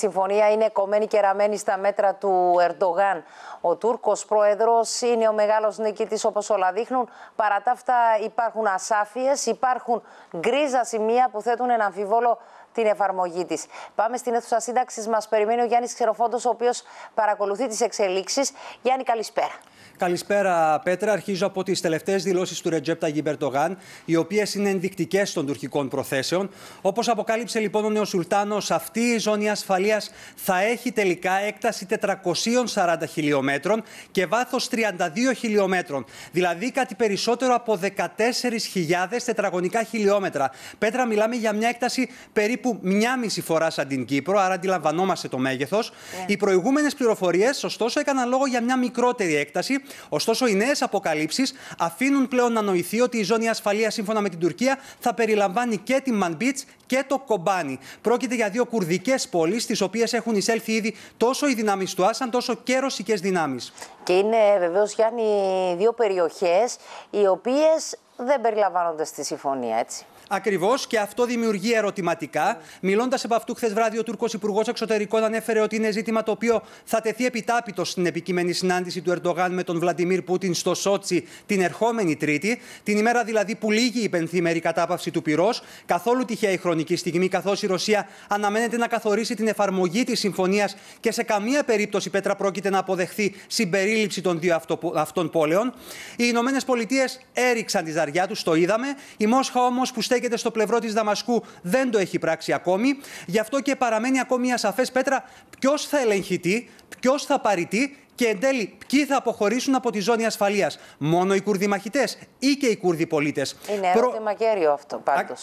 συμφωνία είναι κομμένη και ραμμένη στα μέτρα του Ερντογάν. Ο Τούρκος πρόεδρος είναι ο μεγάλος νικητής, όπως όλα δείχνουν. Παρά τα αυτά, υπάρχουν ασάφειες, υπάρχουν γκρίζα σημεία που θέτουν ένα αμφιβόλο την εφαρμογή της. Πάμε στην αίθουσα σύνταξης. Μας περιμένει ο Γιάννης Ξεροφόντος, ο οποίος παρακολουθεί τις εξελίξεις. Γιάννη, καλησπέρα. Καλησπέρα, Πέτρα. Αρχίζω από τις τελευταίες δηλώσεις του Ρετζέπτα Γιμπερτογάν, οι οποίες είναι ενδεικτικές των τουρκικών προθέσεων. Όπως αποκάλυψε λοιπόν ο νέος Σουλτάνος, αυτή η ζώνη ασφαλείας θα έχει τελικά έκταση 440 χιλιόμετρων και βάθος 32 χιλιόμετρων. Δηλαδή κάτι περισσότερο από 14.000 τετραγωνικά χιλιόμετρα. Πέτρα, μιλάμε για μια έκταση περίπου μια μισή φορά σαν την Κύπρο, άρα αντιλαμβανόμαστε το μέγεθος. Ναι. Οι προηγούμενες πληροφορίες, ωστόσο, έκαναν λόγο για μια μικρότερη έκταση Ωστόσο, οι νέες αποκαλύψεις αφήνουν πλέον να νοηθεί ότι η ζώνη ασφαλείας σύμφωνα με την Τουρκία θα περιλαμβάνει και τη Μανμπίτ και το Κομπάνι. Πρόκειται για δύο κουρδικές πόλεις, τις οποίες έχουν εισέλθει ήδη τόσο οι δυνάμεις του Άσαν, τόσο και ρωσικές δυνάμεις. Και είναι βεβαίως, Γιάννη, δύο περιοχές οι οποίες δεν περιλαμβάνονται στη συμφωνία, έτσι. Ακριβώς και αυτό δημιουργεί ερωτηματικά. Μιλώντας επ' αυτού, χθες βράδυ ο Τούρκος Υπουργός Εξωτερικών ανέφερε ότι είναι ζήτημα το οποίο θα τεθεί επιτάπητος στην επικείμενη συνάντηση του Ερντογάν με τον Βλαντιμίρ Πούτιν στο Σότσι την ερχόμενη Τρίτη, την ημέρα δηλαδή που λύγει η πενθήμερη κατάπαυση του πυρός. Καθόλου τυχαία η χρονική στιγμή, καθώς η Ρωσία αναμένεται να καθορίσει την εφαρμογή της συμφωνίας και σε καμία περίπτωση Πέτρα πρόκειται να αποδεχθεί συμπερίληψη των δύο αυτών πόλεων. Οι Ηνωμένες Πολιτείες έριξαν τις τους, το είδαμε. Η Μόσχα όμως που στέκεται στο πλευρό της Δαμασκού δεν το έχει πράξει ακόμη. Γι' αυτό και παραμένει ακόμη ασαφέ πέτρα ποιος θα ελεγχητεί, ποιος θα πάρει τι και εν τέλει ποιοι θα αποχωρήσουν από τη ζώνη ασφαλείας. Μόνο οι Κούρδοι μαχητές ή και οι Κούρδοι πολίτες. Είναι ερώτημα κέριο αυτό πάντως.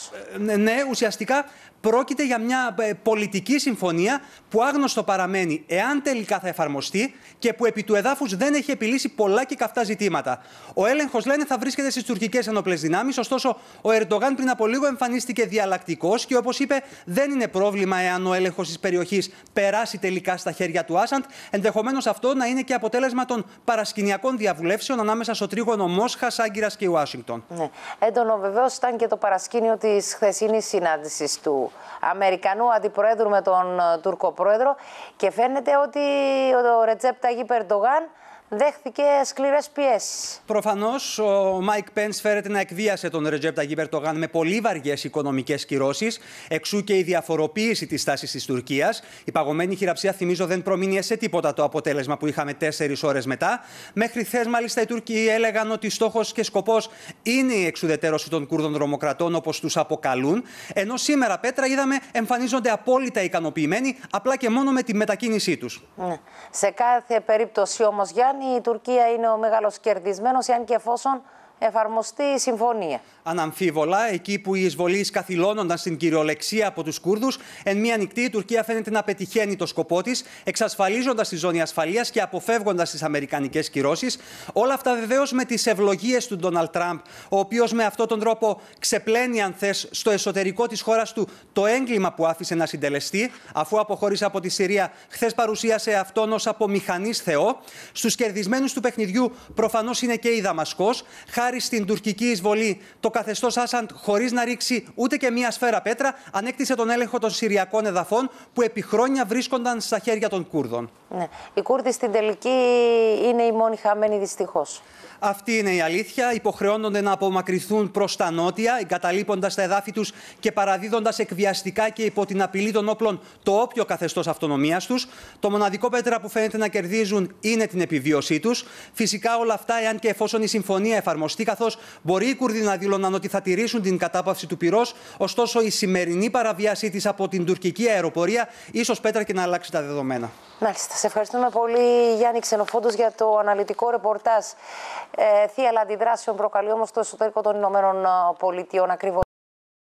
Ε, ναι, ουσιαστικά πρόκειται για μια ε, πολιτική συμφωνία που άγνωστο παραμένει εάν τελικά θα εφαρμοστεί και που επί του εδάφους δεν έχει επιλύσει πολλά και καυτά ζητήματα. Ο έλεγχος, λένε, θα βρίσκεται στις τουρκικές ενόπλες δυνάμεις. Ωστόσο, ο Ερντογάν πριν από λίγο εμφανίστηκε διαλλακτικός και όπως είπε, δεν είναι πρόβλημα εάν ο έλεγχος της περιοχής περάσει τελικά στα χέρια του Άσαντ. Ενδεχομένως αυτό να είναι και αποτέλεσμα των παρασκηνιακών διαβουλεύσεων ανάμεσα στο τρίγωνο Μόσχας, Άγκυρας και Ουάσιγκτον. Ναι. Έντονο βεβαίως ήταν και το παρασκήνιο της χθεσινής συνάντησης του Αμερικανού Αντιπροέδρου με τον ε, Τούρκο Πρόεδρο και φαίνεται ότι ο Ρετζέπ Ταγί Περντογάν δέχθηκε σκληρές πιέσεις. Προφανώς, ο Μάικ Πεν φέρεται να εκβίασε τον Ρετζέπτα Ταγί με πολύ βαριές οικονομικές κυρώσεις, εξού και η διαφοροποίηση της τάσης της Τουρκίας. Η παγωμένη χειραψία, θυμίζω, δεν προμήνυε σε τίποτα το αποτέλεσμα που είχαμε τέσσερις ώρες μετά. Μέχρι χθες, μάλιστα, οι Τούρκοι έλεγαν ότι στόχος και σκοπός είναι η εξουδετερώση των Κούρδων δρομοκρατών, όπως τους αποκαλούν. Ενώ σήμερα, Πέτρα, είδαμε εμφανίζονται απόλυτα ικανοποιημένοι, απλά και μόνο με τη μετακίνησή τους. Ναι. Σε κάθε περίπτωση όμως, Γιάννη, η Τουρκία είναι ο μεγάλος κερδισμένος, εάν και εφόσον εφαρμοστεί η συμφωνία. Αναμφίβολα, εκεί που οι εισβολεί καθυλώνονταν στην κυριολεξία από τους Κούρδους, εν μία νυχτή η Τουρκία φαίνεται να πετυχαίνει το σκοπό της, εξασφαλίζοντας τη ζώνη ασφαλείας και αποφεύγοντας τις αμερικανικές κυρώσεις. Όλα αυτά βεβαίως με τις ευλογίες του Ντόναλτ Τραμπ, ο οποίος με αυτόν τον τρόπο ξεπλένει, αν θες, στο εσωτερικό της χώρας του το έγκλημα που άφησε να συντελεστεί, αφού αποχώρησε από τη Συρία, χθες παρουσίασε αυτόν ως απομηχανής Θεό. Στους κερδισμένους του παιχνιδιού προφανώς είναι και η Δαμασκός, χάρη χάρη στην τουρκική εισβολή, το καθεστώς Άσαντ, χωρίς να ρίξει ούτε και μία σφαίρα πέτρα, ανέκτησε τον έλεγχο των Συριακών εδαφών που επί χρόνια βρίσκονταν στα χέρια των Κούρδων. Ναι. Οι Κούρδοι στην τελική είναι οι μόνοι χαμένοι δυστυχώς. Αυτή είναι η αλήθεια. Υποχρεώνονται να απομακρυνθούν προς τα νότια, εγκαταλείποντας τα εδάφη τους και παραδίδοντας εκβιαστικά και υπό την απειλή των όπλων το όποιο καθεστώς αυτονομίας τους. Το μοναδικό πέτρα που φαίνεται να κερδίζουν είναι την επιβίωσή τους. Φυσικά όλα αυτά, εάν και εφόσον η συμφωνία εφαρμοστεί, καθώς καθώ μπορεί οι Κούρδοι να δήλωναν ότι θα τηρήσουν την κατάπαυση του πυρός, ωστόσο η σημερινή παραβίασή της από την τουρκική αεροπορία ίσως πέτρα και να αλλάξει τα δεδομένα. Μάλιστα. Σε ευχαριστούμε πολύ, Γιάννη Ξενοφόντος, για το αναλυτικό ρεπορτάζ. Ε, θύαλα αντιδράσεων προκαλεί όμως το εσωτερικό των Ηνωμένων ε, ακριβώ.